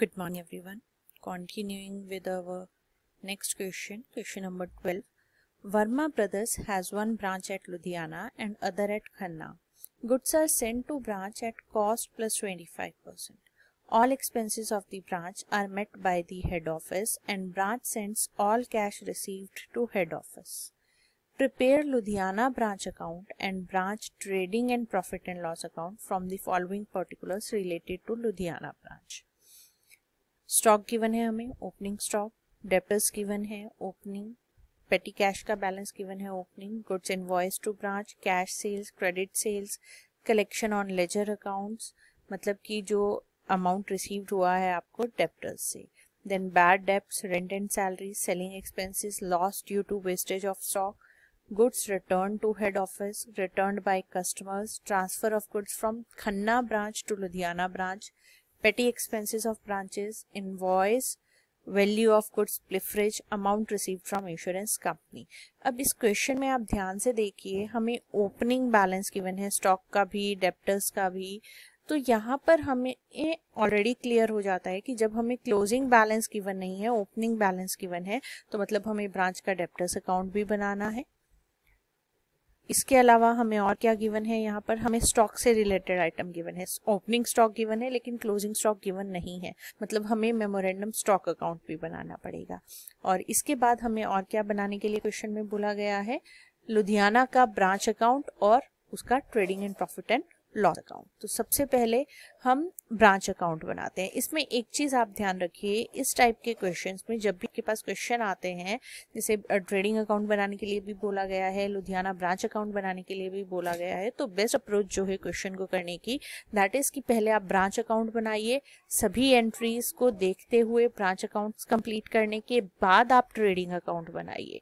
Good morning everyone. Continuing with our next question, question number 12. Verma brothers has one branch at Ludhiana and other at Khanna. Goods are sent to branch at cost plus 25%. All expenses of the branch are met by the head office and branch sends all cash received to head office. Prepare Ludhiana branch account and branch trading and profit and loss account from the following particulars related to Ludhiana branch. Stock given है हमें opening stock debtors given है opening petty cash का balance given है opening goods invoice to branch cash sales credit sales collection on ledger accounts मतलब कि जो amount receive हुआ है आपको डेप्टर्स से then bad debts rent and salary selling expenses loss due to wastage of stock goods return to head office return by customers transfer of goods from Khanna branch to Ludhiana branch petty expenses of branches, invoice, value of goods pilferage amount receive from insurance company अब इस question में आप ध्यान से देखिए हमें opening balance given है stock का भी डेप्टर्स का भी तो यहाँ पर हमें ऑलरेडी क्लियर हो जाता है कि जब हमें क्लोजिंग बैलेंस गिवन नहीं है ओपनिंग बैलेंस गिवन है तो मतलब हमें ब्रांच का डेप्टर्स अकाउंट भी बनाना है इसके अलावा हमें और क्या गिवन है यहाँ पर हमें स्टॉक से रिलेटेड आइटम गिवन है ओपनिंग स्टॉक गिवन है लेकिन क्लोजिंग स्टॉक गिवन नहीं है मतलब हमें मेमोरेंडम स्टॉक अकाउंट भी बनाना पड़ेगा और इसके बाद हमें और क्या बनाने के लिए क्वेश्चन में बोला गया है लुधियाना का ब्रांच अकाउंट और उसका trading and profit and loss account तो सबसे पहले हम ब्रांच अकाउंट बनाते हैं इसमें एक चीज़ आप ध्यान रखिए इस टाइप के क्वेश्चंस में जब भी के पास क्वेश्चन आते हैं जैसे ट्रेडिंग अकाउंट बनाने के लिए भी बोला गया है लुधियाना ब्रांच अकाउंट बनाने के लिए भी बोला गया है तो बेस्ट अप्रोच जो है क्वेश्चन को करने की दैट इज़ की पहले आप ब्रांच अकाउंट बनाइए सभी एंट्रीज को देखते हुए ब्रांच अकाउंट कंप्लीट करने के बाद आप ट्रेडिंग अकाउंट बनाइए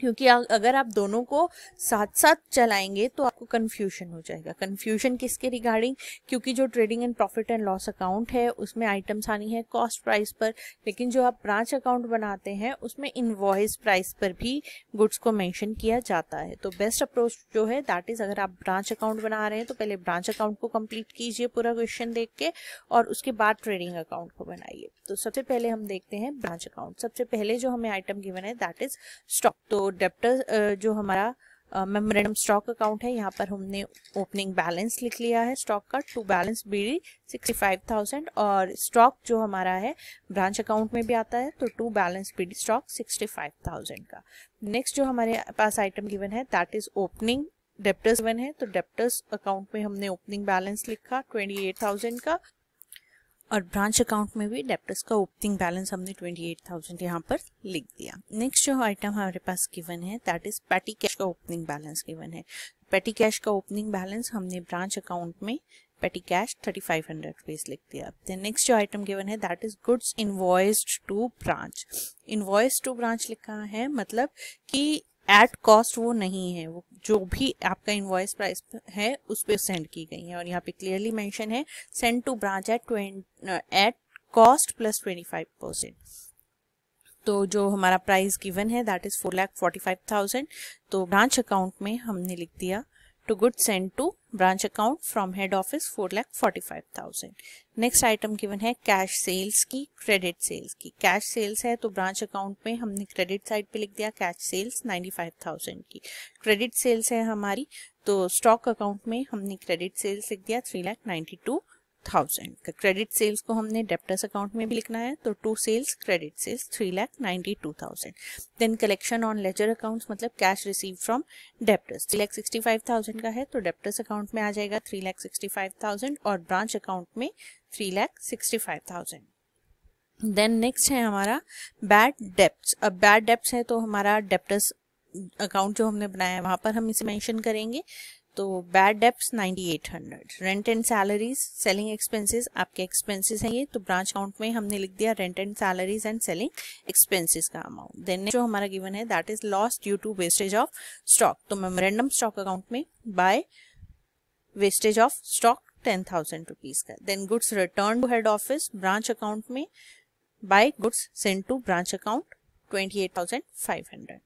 क्योंकि अगर आप दोनों को साथ साथ चलाएंगे तो आपको कन्फ्यूजन हो जाएगा कन्फ्यूजन किसके रिगार्डिंग क्योंकि जो trading and profit and loss account है उसमें आइटम्स आनी है कॉस्ट प्राइस पर लेकिन जो आप ब्रांच अकाउंट बनाते हैं उसमें इनवॉइस प्राइस पर भी गुड्स को मेंशन किया जाता है तो बेस्ट अप्रोच जो है दैट इज़ अगर आप ब्रांच अकाउंट बना रहे हैं तो पहले ब्रांच अकाउंट को कम्प्लीट कीजिए पूरा क्वेश्चन देख के और उसके बाद ट्रेडिंग अकाउंट को बनाइए तो सबसे पहले हम देखते हैं ब्रांच अकाउंट सबसे पहले जो हमें आइटम गिवन है दैट इज़ स्टॉक तो डेप्टर जो हमारा मेमोरेंडम स्टॉक अकाउंट है यहाँ पर हमने ओपनिंग बैलेंस लिख लिया है स्टॉक का to balance B D sixty five thousand और स्टॉक जो हमारा है ब्रांच अकाउंट में भी आता है तो to balance B D stock sixty five thousand का नेक्स्ट जो हमारे पास आइटम गिवन है that is opening debtors given है तो डेप्टर्स अकाउंट में हमने ओपनिंग बैलेंस लिखा ट्वेंटी एट थाउजेंड का और ब्रांच अकाउंट में भी डेप्टर्स का ओपनिंग बैलेंस हमने 28,000 यहां पर लिख दिया नेक्स्ट जो आइटम हमारे पास गिवन है दैट इज पैटी कैश का ओपनिंग बैलेंस गिवन है पैटी कैश का ओपनिंग बैलेंस हमने ब्रांच अकाउंट में petty cash 3500 rupees लिख दिया देन नेक्स्ट जो आइटम गिवन है that is goods invoiced to branch invoiced to branch लिखा है मतलब कि एट कॉस्ट वो नहीं है वो जो भी आपका इन्वॉइस प्राइस है उस पर सेंड की गई है और यहाँ पे क्लियरली मेंशन है send to branch at at cost plus twenty five percent तो जो हमारा प्राइस गिवन है that is four lakh forty five thousand तो ब्रांच अकाउंट में हमने लिख दिया to goods sent to branch account from head office 4,45,000. Next item given है कैश सेल्स की क्रेडिट सेल्स की कैश सेल्स है तो ब्रांच अकाउंट में हमने क्रेडिट साइड पे लिख दिया कैश सेल्स 95,000 की क्रेडिट सेल्स है हमारी तो स्टॉक अकाउंट में हमने क्रेडिट सेल्स लिख दिया three lakh ninety two thousand का क्रेडिट सेल्स को हमने डेप्टस अकाउंट में भी लिखना है तो to sales credit sales three lakh ninety two thousand then collection on ledger accounts मतलब cash receive from debtors three lakh sixty five thousand का है तो डेप्टस अकाउंट में आ जाएगा three lakh sixty five thousand और ब्रांच अकाउंट में three lakh sixty five thousand then next है हमारा बैड डेप्ट अब बैड डेप्ट है तो हमारा डेप्टस अकाउंट जो हमने बनाया है वहां पर हम इसे मेंशन करेंगे तो bad debts 9800 rent and salaries selling expenses आपके एक्सपेंसेस हैं ये तो ब्रांच अकाउंट में हमने लिख दिया rent and salaries and selling expenses का अमाउंट देन जो हमारा गिवन है that is loss due to wastage of stock तो मेमोरेंडम स्टॉक अकाउंट में by wastage of stock ten thousand rupees का then goods return to head office branch account में by goods send to branch account twenty eight thousand five hundred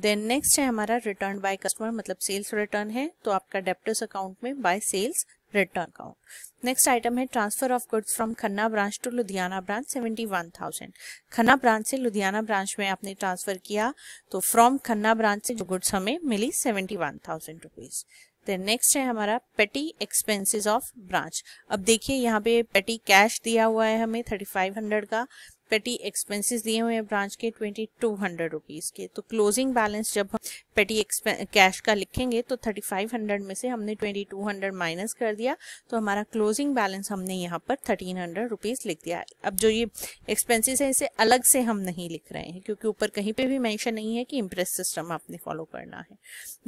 then next है हमारा return by customer मतलब sales return है तो आपका debtors account में by sales return account next item है transfer of goods from Khanna branch to Ludhiana branch seventy one thousand Khanna branch से Ludhiana branch में आपने ट्रांसफर किया तो फ्रॉम खन्ना ब्रांच से जो गुड्स हमें मिली seventy one thousand rupees then next है हमारा पेटी एक्सपेंसेस ऑफ ब्रांच अब देखिए यहाँ पे पेटी कैश दिया हुआ है हमें थर्टी फाइव हंड्रेड का पेटी एक्सपेंसेस दिए हुए हैं ब्रांच के ट्वेंटी टू हंड्रेड रुपीज़ के तो क्लोजिंग बैलेंस जब हम पेटी कैश का लिखेंगे तो थर्टी फाइव हंड्रेड में से हमने ट्वेंटी टू हंड्रेड माइनस कर दिया तो हमारा क्लोजिंग बैलेंस हमने यहाँ पर थर्टीन हंड्रेड रुपीज़ लिख दिया अब जो ये एक्सपेंसिस है इसे अलग से हम नहीं लिख रहे हैं क्योंकि ऊपर कहीं पर भी मैंशन नहीं है कि इम्प्रेस सिस्टम आपने फॉलो करना है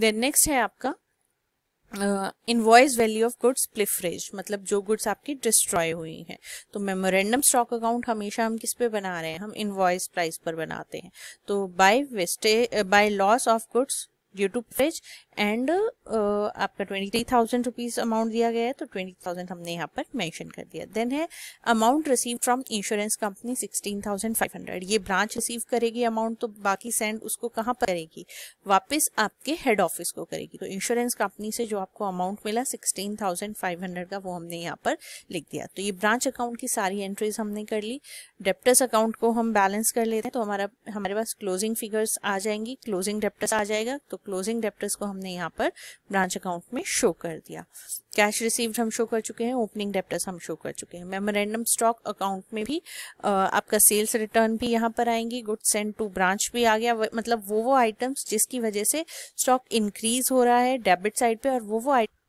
देन नेक्स्ट है आपका voice value of goods pilferage मतलब जो गुड्स आपकी डिस्ट्रॉय हुई हैं तो मेमोरेंडम स्टॉक अकाउंट हमेशा हम किस पे बना रहे हैं हम वॉयस प्राइस पर बनाते हैं तो by waste by loss of goods due to pledge and uh, आपका twenty three thousand rupees amount दिया गया है तो ट्वेंटी थाउजेंड हमने यहाँ पर मेंशन कर दिया देन है amount receive from insurance company sixteen thousand five hundred ये ब्रांच रिसीव करेगी अमाउंट तो बाकी सेंड उसको कहाँ पर करेगी वापस आपके हेड ऑफिस को करेगी तो इंश्योरेंस कंपनी से जो आपको अमाउंट मिला सिक्सटीन थाउजेंड फाइव हंड्रेड का वो हमने यहाँ पर लिख दिया तो ये ब्रांच अकाउंट की सारी एंट्रीज हमने कर ली डेप्टर्स अकाउंट को हम बैलेंस कर लेते हैं तो हमारा हमारे पास क्लोजिंग फिगर्स आ जाएंगी क्लोजिंग डेप्टर्स आ जाएगा तो क्लोजिंग डेप्टर्स को हमने हमने यहाँ पर ब्रांच अकाउंट में शो कर दिया कैश रिसीव्ड हम शो कर चुके हैं ओपनिंग डेप्टस हम शो कर चुके हैं मेमोरेंडम स्टॉक अकाउंट में भी आ, आपका सेल्स रिटर्न भी यहाँ पर आएंगी गुड्स सेंड टू ब्रांच भी आ गया मतलब वो वो आइटम्स जिसकी वजह से स्टॉक इंक्रीज हो रहा है डेबिट साइड पे और वो वो आइटम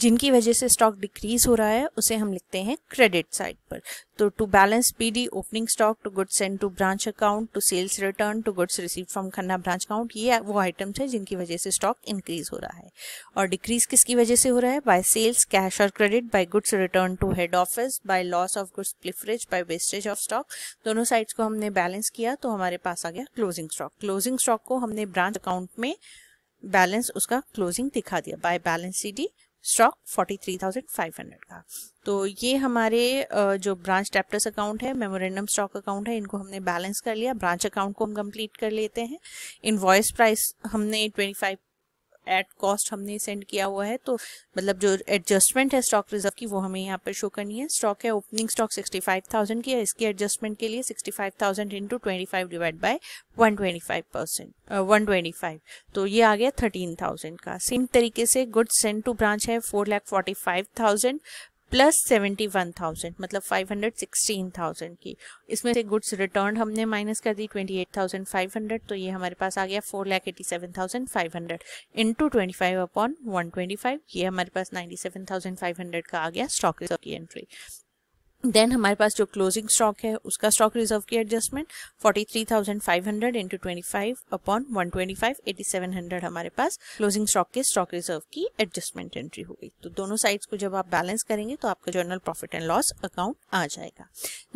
जिनकी वजह से स्टॉक डिक्रीज हो रहा है उसे हम लिखते हैं क्रेडिट साइड पर तो to balance PD opening stock to goods send to branch account to sales return to goods receive from Khanna branch account ये वो आइटम्स हैं जिनकी वजह से स्टॉक इंक्रीज हो रहा है और डिक्रीज किसकी वजह से हो रहा है बाय सेल्स कैश और credit by goods return to head office by loss of goods pilferage by wastage of stock दोनों साइड्स को हमने बैलेंस किया तो हमारे पास आ गया क्लोजिंग स्टॉक क्लोजिंग स्टॉक को हमने ब्रांच अकाउंट में बैलेंस उसका क्लोजिंग दिखा दिया by balance C D stock 43,500 का तो ये हमारे जो ब्रांच टैप्टस अकाउंट है मेमोरेंडम स्टॉक अकाउंट है इनको हमने बैलेंस कर लिया ब्रांच अकाउंट को हम कंप्लीट कर लेते हैं इन प्राइस हमने फाइव एट कॉस्ट हमने सेंड किया हुआ है तो मतलब जो एडजस्टमेंट है स्टॉक रिजर्व की वो हमें यहाँ पर शो करनी है स्टॉक है ओपनिंग स्टॉक 65,000 की है इसके एडजस्टमेंट के लिए 65,000 thousand into twenty five divide by one twenty five percent one twenty five तो ये आ गया थर्टीन थाउजेंड का सेम तरीके से गुड्स सेंड टू ब्रांच है four lakh forty five thousand plus seventy one thousand मतलब फाइव हंड्रेड सिक्सटीन थाउजेंड की इसमें से गुड्स रिटर्न हमने माइनस कर दी twenty eight thousand five hundred तो ये हमारे पास आ गया four lakh eighty seven thousand five hundred into twenty five upon one twenty five ये हमारे पास ninety seven thousand five hundred का आ गया स्टॉक की एंट्री देन हमारे पास जो क्लोजिंग स्टॉक है उसका स्टॉक रिजर्व की एडजस्टमेंट 43,500 इंटू 25 अपॉन 125 8700 हमारे पास क्लोजिंग स्टॉक के स्टॉक रिजर्व की एडजस्टमेंट एंट्री हो गई तो दोनों साइड्स को जब आप बैलेंस करेंगे तो आपका journal profit and loss account आ जाएगा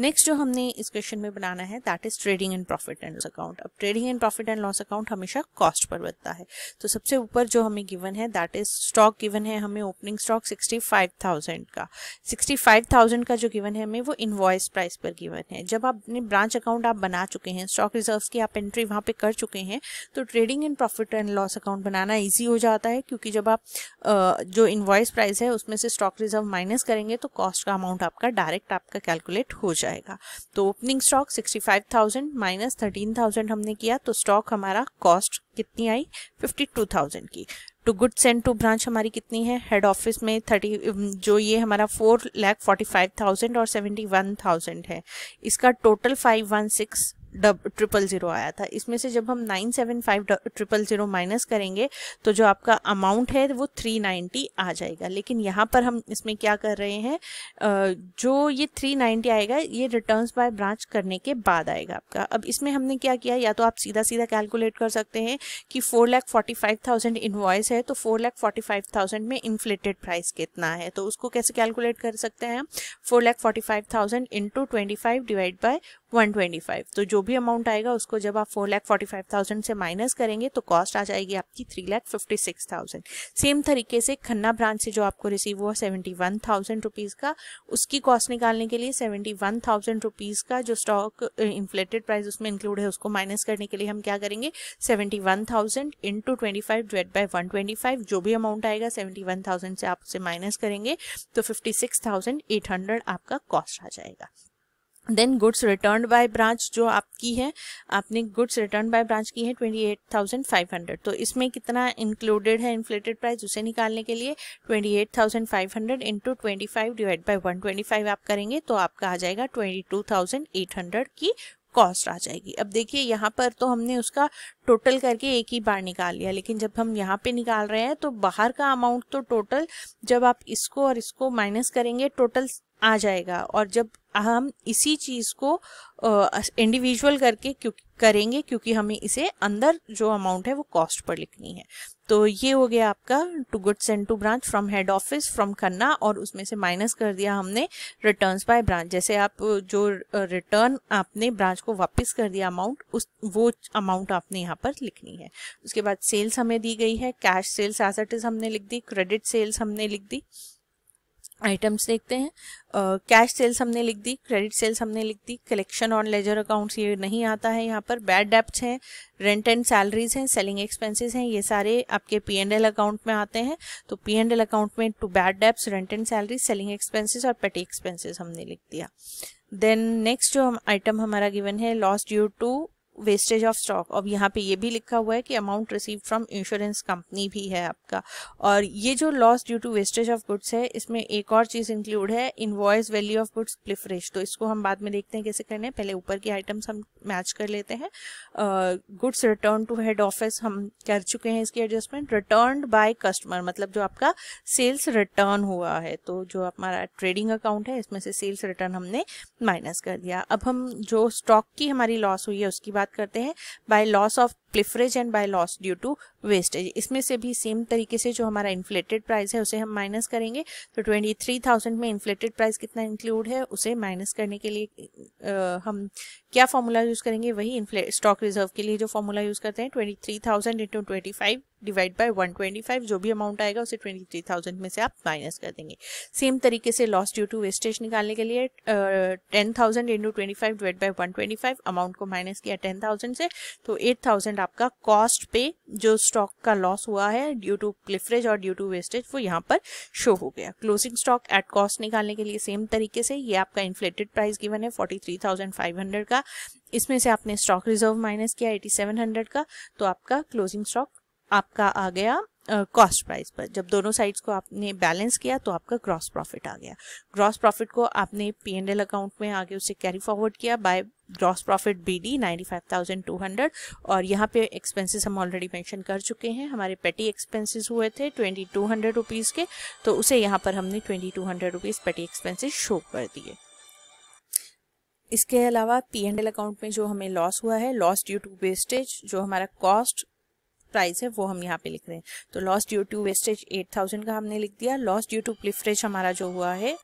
नेक्स्ट जो हमने इस क्वेश्चन में बनाना है that is trading and profit and loss account अब trading and profit and loss account हमेशा कॉस्ट पर बनता है तो सबसे ऊपर जो हमें गिवन है दैट इज स्टॉक गिवन है हमें ओपनिंग स्टॉक सिक्सटी का सिक्सटी का जो गिवन गिवन है हमें वो इन्वॉइस प्राइस पर गिवन है जब आपने ब्रांच अकाउंट आप बना चुके हैं स्टॉक रिजर्व्स की आप एंट्री वहाँ पे कर चुके हैं तो trading and profit and loss account बनाना ईजी हो जाता है क्योंकि जब आप जो इन्वॉइस प्राइस है उसमें से स्टॉक रिजर्व माइनस करेंगे तो कॉस्ट का अमाउंट आपका डायरेक्ट आपका कैलकुलेट हो जाएगा तो opening stock sixty minus thirteen हमने किया तो स्टॉक हमारा कॉस्ट कितनी आई फिफ्टी की to good send to branch हमारी कितनी है हेड ऑफिस में थर्टी um, जो ये हमारा four lakh forty five thousand और सेवेंटी वन थाउजेंड है इसका total five one six double triple zero आया था इसमें से जब हम nine seven five triple zero minus करेंगे तो जो आपका अमाउंट है वो थ्री नाइन्टी आ जाएगा लेकिन यहाँ पर हम इसमें क्या कर रहे हैं जो ये थ्री नाइन्टी आएगा ये रिटर्न्स बाय ब्रांच करने के बाद आएगा आपका अब इसमें हमने क्या किया या तो आप सीधा सीधा कैलकुलेट कर सकते हैं कि four lakh forty five thousand invoice है तो four lakh forty five thousand में इन्फ्लेटेड प्राइस कितना है तो उसको कैसे कैलकुलेट कर सकते हैं हम four lakh forty five thousand into twenty five divide by 125 तो जो भी अमाउंट आएगा उसको जब आप four lakh forty five thousand से माइनस करेंगे तो कॉस्ट आ जाएगी आपकी three lakh fifty six thousand same तरीके से खन्ना ब्रांच से जो आपको रिसीव हुआ सेवेंटी वन थाउजेंड रुपीज़ का उसकी कॉस्ट निकालने के लिए सेवेंटी वन थाउजेंड रुपीज़ का जो स्टॉक इन्फ्लेटेड प्राइस उसमें इंक्लूड है उसको माइनस करने के लिए हम क्या करेंगे seventy one thousand to twenty five by one twenty five जो भी अमाउंट आएगा सेवेंटी वन थाउजेंड से आप उसे माइनस करेंगे तो fifty six thousand eight hundred आपका कॉस्ट आ जाएगा then goods return by branch जो आपकी है आपने गुड्स रिटर्न बाय ब्रांच की है twenty eight thousand five hundred तो इसमें कितना इंक्लूडेड है इन्फ्लेटेड प्राइस उसे निकालने के लिए twenty eight thousand five hundred into twenty five divide by one twenty five आप करेंगे तो आपका आ जाएगा twenty two thousand eight hundred की कॉस्ट आ जाएगी अब देखिए यहाँ पर तो हमने उसका टोटल करके एक ही बार निकाल लिया लेकिन जब हम यहाँ पे निकाल रहे हैं तो बाहर का अमाउंट तो टोटल जब आप इसको और इसको माइनस करेंगे टोटल आ जाएगा और जब हम इसी चीज़ को इंडिविजुअल करके क्यों करेंगे क्योंकि हमें इसे अंदर जो अमाउंट है वो कॉस्ट पर लिखनी है तो ये हो गया आपका to goods and to branch from head office from Khanna और उसमें से माइनस कर दिया हमने रिटर्न्स बाय ब्रांच जैसे आप जो रिटर्न आपने ब्रांच को वापस कर दिया अमाउंट उस वो अमाउंट आपने यहाँ पर लिखनी है उसके बाद सेल्स हमें दी गई है कैश सेल्स एसेट हमने लिख दी क्रेडिट सेल्स हमने लिख दी आइटम्स देखते हैं कैश uh, सेल्स हमने लिख दी क्रेडिट सेल्स हमने लिख दी कलेक्शन ऑन लेजर अकाउंट्स ये नहीं आता है यहाँ पर बैड डेप्ट हैं रेंट एंड सैलरीज हैं सेलिंग एक्सपेंसेस हैं ये सारे आपके पी एंड एल अकाउंट में आते हैं तो पी एंड एल अकाउंट में टू बैड डेप्ट rent and salary selling expenses और पेटी एक्सपेंसिस हमने लिख दिया देन नेक्स्ट जो आइटम हमारा गिवन है loss due to wastage of stock और यहाँ पे ये भी लिखा हुआ है कि amount receive from insurance company भी है आपका और ये जो loss due to wastage of goods है इसमें एक और चीज़ इंक्लूड है invoice value of goods pilferage तो इसको हम बाद में देखते हैं कैसे करने पहले ऊपर की आइटम्स हम मैच कर लेते हैं goods return to head office हम कर चुके हैं इसकी एडजस्टमेंट रिटर्न बाय कस्टमर मतलब जो आपका सेल्स रिटर्न हुआ है तो जो हमारा ट्रेडिंग अकाउंट है इसमें से सेल्स रिटर्न हमने माइनस कर दिया अब हम जो स्टॉक की हमारी लॉस हुई है उसकी बात करते हैं by loss of pilferage and by loss due to wastage इसमें से भी सेम तरीके से जो हमारा इन्फ्लेटेड प्राइस है उसे हम माइनस करेंगे तो ट्वेंटी थ्री थाउजेंड में इन्फ्लेटेड प्राइस कितना इंक्लूड है उसे माइनस करने के लिए आ, हम क्या फॉर्मूला यूज करेंगे वही स्टॉक रिजर्व के लिए जो फॉर्मूला यूज करते हैं twenty three thousand into twenty five divide by 125 जो भी अमाउंट आएगा उसे 23,000 में से आप माइनस कर देंगे सेम तरीके से लॉस ड्यू टू वेस्टेज निकालने के लिए ten thousand into twenty five divide by one amount को माइनस किया टेन थाउजेंड से तो एट थाउजेंड आपका कॉस्ट पे जो स्टॉक का लॉस हुआ है ड्यू टू क्लिफरेज और ड्यू टू वेस्टेज वो यहाँ पर शो हो गया क्लोजिंग स्टॉक एट कॉस्ट निकालने के लिए सेम तरीके से ये आपका इन्फ्लेटेड प्राइस गिवन है forty three thousand five hundred का इसमें से आपने स्टॉक रिजर्व माइनस किया एटी सेवन हंड्रेड का तो आपका क्लोजिंग स्टॉक आपका आ गया कॉस्ट uh, प्राइस पर जब दोनों साइड्स को आपने बैलेंस किया तो आपका ग्रॉस प्रॉफिट आ गया ग्रॉस प्रॉफिट को आपने पी एंड एल अकाउंट में आगे उसे कैरी फॉरवर्ड किया by gross profit B D ninety five thousand two hundred और यहाँ पे एक्सपेंसेस हम ऑलरेडी मेंशन कर चुके हैं हमारे पेटी एक्सपेंसेस हुए थे ट्वेंटी टू हंड्रेड रुपीज़ के तो उसे यहाँ पर हमने twenty two hundred rupees petty expenses show कर दिए इसके अलावा पी एंड एल अकाउंट में जो हमें लॉस हुआ है लॉस ड्यू टू वेस्टेज जो हमारा कॉस्ट प्राइस है वो हम यहाँ पे लिख रहे हैं तो loss due to wastage eight thousand का हमने लिख दिया लॉस ड्यू टू प्लिफ्रेज हमारा जो हुआ है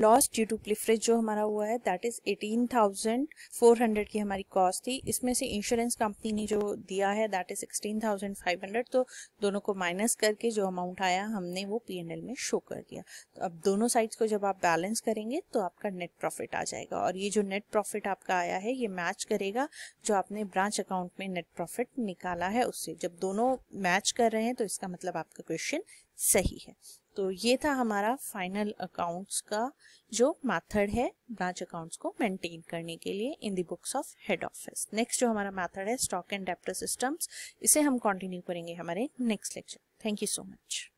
लॉस ड्यू टू प्लिफरेज जो हमारा हुआ है that is eighteen thousand four hundred की हमारी कॉस्ट थी इसमें से इंश्योरेंस कंपनी ने जो दिया है that is sixteen thousand five hundred तो दोनों को माइनस करके जो अमाउंट आया हमने वो पी एंड एल में शो कर दिया तो अब दोनों साइड्स को जब आप बैलेंस करेंगे तो आपका नेट प्रॉफिट आ जाएगा और ये जो नेट प्रॉफिट आपका आया है ये मैच करेगा जो आपने ब्रांच अकाउंट में नेट प्रॉफिट निकाला है उससे जब दोनों मैच कर रहे हैं तो इसका मतलब आपका क्वेश्चन सही है तो ये था हमारा फाइनल अकाउंट्स का जो मैथड है ब्रांच अकाउंट्स को मेंटेन करने के लिए in the books of head office next जो हमारा मैथड है स्टॉक एंड डेप्टर सिस्टम्स इसे हम कंटिन्यू करेंगे हमारे next lecture thank you so much